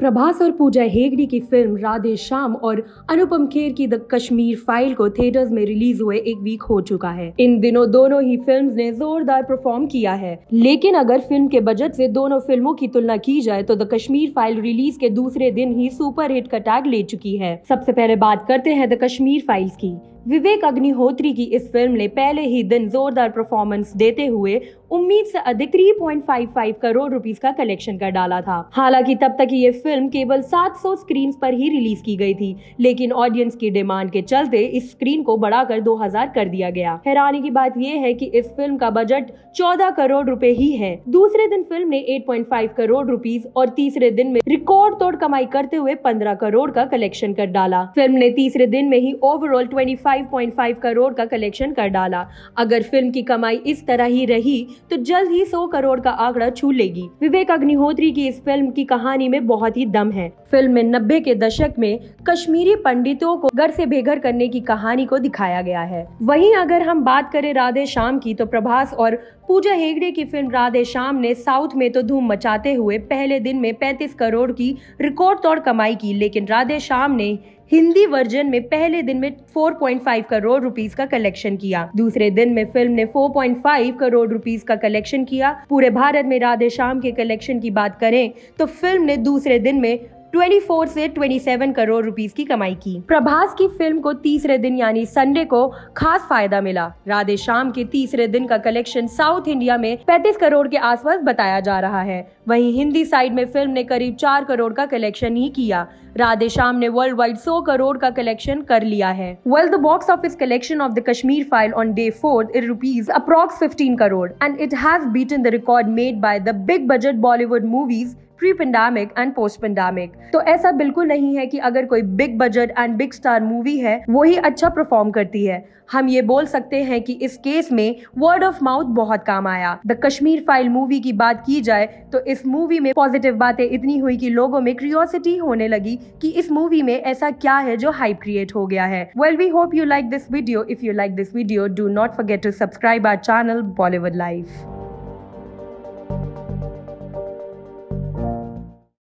प्रभास और पूजा हेगड़ी की फिल्म राधे श्याम और अनुपम खेर की द कश्मीर फाइल को थिएटर्स में रिलीज हुए एक वीक हो चुका है इन दिनों दोनों ही फिल्म ने जोरदार परफॉर्म किया है लेकिन अगर फिल्म के बजट से दोनों फिल्मों की तुलना की जाए तो द कश्मीर फाइल रिलीज के दूसरे दिन ही सुपर हिट का टैग ले चुकी है सबसे पहले बात करते हैं द कश्मीर फाइल्स की विवेक अग्निहोत्री की इस फिल्म ने पहले ही दिन जोरदार परफॉर्मेंस देते हुए उम्मीद से अधिक 3.55 करोड़ रुपीस का कलेक्शन कर डाला था हालांकि तब तक ये फिल्म केवल 700 स्क्रीन पर ही रिलीज की गई थी लेकिन ऑडियंस की डिमांड के चलते इस स्क्रीन को बढ़ाकर 2000 कर दिया गया हैरानी की बात यह है की इस फिल्म का बजट चौदह करोड़ रूपए ही है दूसरे दिन फिल्म ने एट करोड़ रूपीज और तीसरे दिन में रिकॉर्ड तोड़ कमाई करते हुए पंद्रह करोड़ का कलेक्शन कर डाला फिल्म ने तीसरे दिन में ही ओवरऑल ट्वेंटी 5.5 करोड़ का कलेक्शन कर डाला अगर फिल्म की कमाई इस तरह ही रही तो जल्द ही 100 करोड़ का आंकड़ा छू लेगी विवेक अग्निहोत्री की इस फिल्म की कहानी में बहुत ही दम है फिल्म में नब्बे के दशक में कश्मीरी पंडितों को घर से बेघर करने की कहानी को दिखाया गया है वहीं अगर हम बात करें राधे श्याम की तो प्रभास और पूजा हेगड़े की फिल्म राधे श्याम ने साउथ में तो धूम मचाते हुए पहले दिन में 35 करोड़ की रिकॉर्ड तोड़ कमाई की लेकिन राधे श्याम ने हिंदी वर्जन में पहले दिन में 4.5 करोड़ रुपीस का कलेक्शन किया दूसरे दिन में फिल्म ने 4.5 करोड़ रुपीस का कलेक्शन किया पूरे भारत में राधे श्याम के कलेक्शन की बात करें तो फिल्म ने दूसरे दिन में 24 से 27 करोड़ रुपीस की कमाई की प्रभास की फिल्म को तीसरे दिन यानी संडे को खास फायदा मिला राधे श्याम के तीसरे दिन का कलेक्शन साउथ इंडिया में 35 करोड़ के आसपास बताया जा रहा है वहीं हिंदी साइड में फिल्म ने करीब 4 करोड़ का कलेक्शन ही किया राधे श्याम ने वर्ल्ड वाइड सौ करोड़ का कलेक्शन कर लिया है well the box office collection of the Kashmir file on day four is rupees approx fifteen crore and it has beaten the record made by the big budget Bollywood movies pre pandemic and post pandemic तो ऐसा बिल्कुल नहीं है कि अगर कोई big budget and big star movie है वो ही अच्छा परफॉर्म करती है हम ये बोल सकते हैं कि इस केस में वर्ड ऑफ माउथ बहुत काम आया द कश्मीर फाइल मूवी की बात की जाए तो इस मूवी में पॉजिटिव बातें इतनी हुई कि लोगों में क्रियोसिटी होने लगी कि इस मूवी में ऐसा क्या है जो हाइप क्रिएट हो गया है well we hope you like this video if you like this video do not forget to subscribe our channel Bollywood life